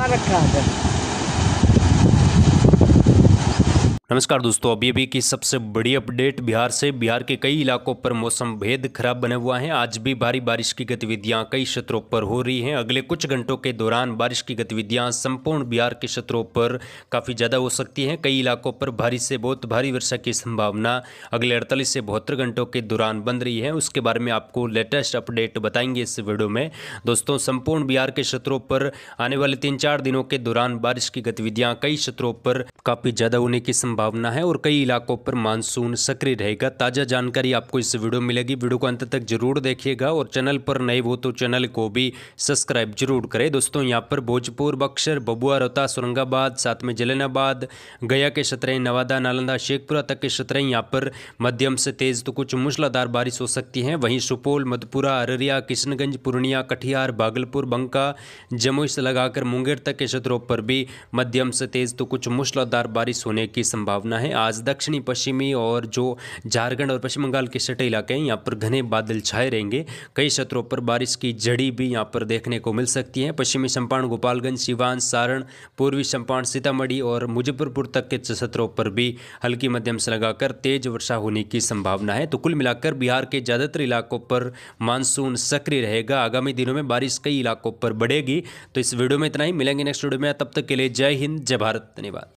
marcada. नमस्कार दोस्तों अभी अभी की सबसे बड़ी अपडेट बिहार से बिहार के कई इलाकों पर मौसम भेद खराब बने हुआ है आज भी भारी बारिश की गतिविधियां कई क्षेत्रों पर हो रही हैं अगले कुछ घंटों के दौरान बारिश की गतिविधियां संपूर्ण बिहार के क्षेत्रों पर काफ़ी ज़्यादा हो सकती हैं कई इलाकों पर भारी से बहुत भारी वर्षा की संभावना अगले अड़तालीस से बहत्तर घंटों के दौरान बन रही है उसके बारे में आपको लेटेस्ट अपडेट बताएंगे इस वीडियो में दोस्तों संपूर्ण बिहार के क्षेत्रों पर आने वाले तीन चार दिनों के दौरान बारिश की गतिविधियाँ कई क्षेत्रों पर काफ़ी ज़्यादा होने की संभावना संभावना है और कई इलाकों पर मानसून सक्रिय रहेगा ताज़ा जानकारी आपको इस वीडियो में मिलेगी वीडियो को अंत तक जरूर देखिएगा और चैनल पर नए हो तो चैनल को भी सब्सक्राइब जरूर करें दोस्तों यहाँ पर भोजपुर बक्सर बबुआ रोहता सुरंगाबाद साथ में जलेनाबाद गया के सतरें नवादा नालंदा शेखपुरा तक के सतरें यहाँ पर मध्यम से तेज़ तो कुछ मूसलाधार बारिश हो सकती है वहीं सुपौल मधुपुरा अररिया किशनगंज पूर्णिया कटिहार भागलपुर बंका जमुई से लगाकर मुंगेर तक के क्षेत्रों पर भी मध्यम से तेज़ तो कुछ मूसलाधार बारिश होने की संभावना संभावना है आज दक्षिणी पश्चिमी और जो झारखंड और पश्चिम बंगाल के सटे इलाके हैं यहाँ पर घने बादल छाए रहेंगे कई क्षेत्रों पर बारिश की जड़ी भी यहाँ पर देखने को मिल सकती है पश्चिमी चंपारण गोपालगंज सिवान सारण पूर्वी चंपारण सीतामढ़ी और मुजफ्फरपुर तक के क्षेत्रों पर भी हल्की मध्यम से लगाकर तेज वर्षा होने की संभावना है तो कुल मिलाकर बिहार के ज़्यादातर इलाकों पर मानसून सक्रिय रहेगा आगामी दिनों में बारिश कई इलाकों पर बढ़ेगी तो इस वीडियो में इतना ही मिलेंगे नेक्स्ट वीडियो में तब तक के लिए जय हिंद जय भारत धन्यवाद